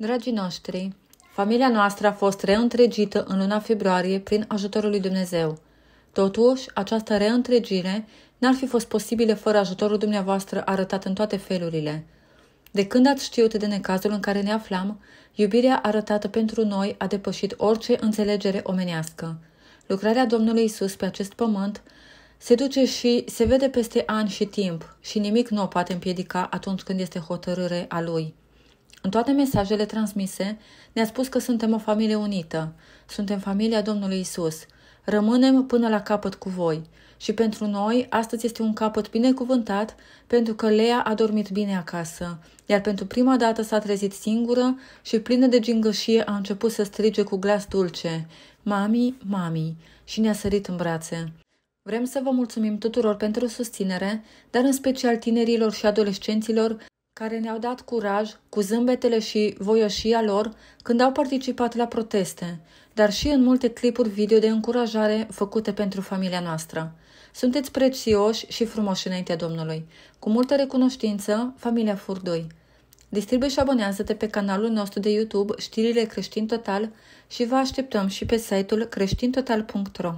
Dragii noștri, familia noastră a fost reîntregită în luna februarie prin ajutorul lui Dumnezeu. Totuși, această reîntregire n-ar fi fost posibilă fără ajutorul dumneavoastră arătat în toate felurile. De când ați știut de necazul în care ne aflam, iubirea arătată pentru noi a depășit orice înțelegere omenească. Lucrarea Domnului Isus pe acest pământ se duce și se vede peste ani și timp și nimic nu o poate împiedica atunci când este hotărâre a Lui. În toate mesajele transmise ne-a spus că suntem o familie unită, suntem familia Domnului Isus. Rămânem până la capăt cu voi. Și pentru noi, astăzi este un capăt binecuvântat pentru că Lea a dormit bine acasă, iar pentru prima dată s-a trezit singură și plină de gingășie a început să strige cu glas dulce, Mami, mami, și ne-a sărit în brațe. Vrem să vă mulțumim tuturor pentru susținere, dar în special tinerilor și adolescenților care ne-au dat curaj cu zâmbetele și voioșia lor când au participat la proteste, dar și în multe clipuri video de încurajare făcute pentru familia noastră. Sunteți prețioși și frumoși înaintea Domnului. Cu multă recunoștință, familia Furdoi. Distribuie și abonează-te pe canalul nostru de YouTube Știrile Creștin Total și vă așteptăm și pe site-ul creștintotal.ro.